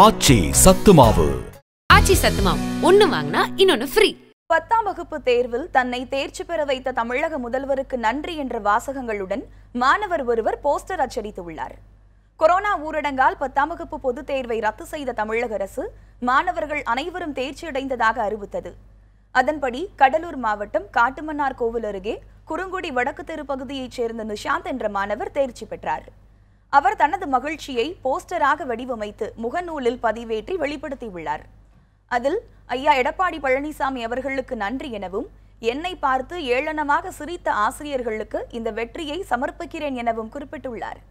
ஆச்சி சத்துமாவு ஆச்சி சத்துமாவு ஒன்னு வாங்கினா இன்னொன்னு ஃப்ரீ பத்தாம் வகுப்பு தேர்வில் தன்னை தேர்ச்சி பெற வைத்த தமிழக முதல்வருக்கு நன்றி என்ற வாசகங்களுடன் மாணவர் ஒருவர் போஸ்டர் அச்சடித்துள்ளார் கொரோனா ஊரடங்கால் பத்தாம் வகுப்பு பொதுத் தேர்வை ரத்து செய்த தமிழக அரசு மாணவர்கள் அனைவரும் தேர்ச்சியடைந்ததாக அறிவித்தது அதன்படி கடலூர் மாவட்டம் காட்டுமன்னார் கோவில் அருகே குறுங்குடி வடக்கு தெரு பகுதியைச் சேர்ந்த நிஷாந்த் என்ற மாணவர் தேர்ச்சி பெற்றார் அவர் தனது மகிழ்ச்சியை போஸ்டராக வடிவமைத்து முகநூலில் பதிவேற்றி வெளிப்படுத்தியுள்ளார் அதில் ஐயா எடப்பாடி பழனிசாமி அவர்களுக்கு நன்றி எனவும் என்னை பார்த்து ஏளனமாக சிரித்த ஆசிரியர்களுக்கு இந்த வெற்றியை சமர்ப்பிக்கிறேன் எனவும் குறிப்பிட்டுள்ளார்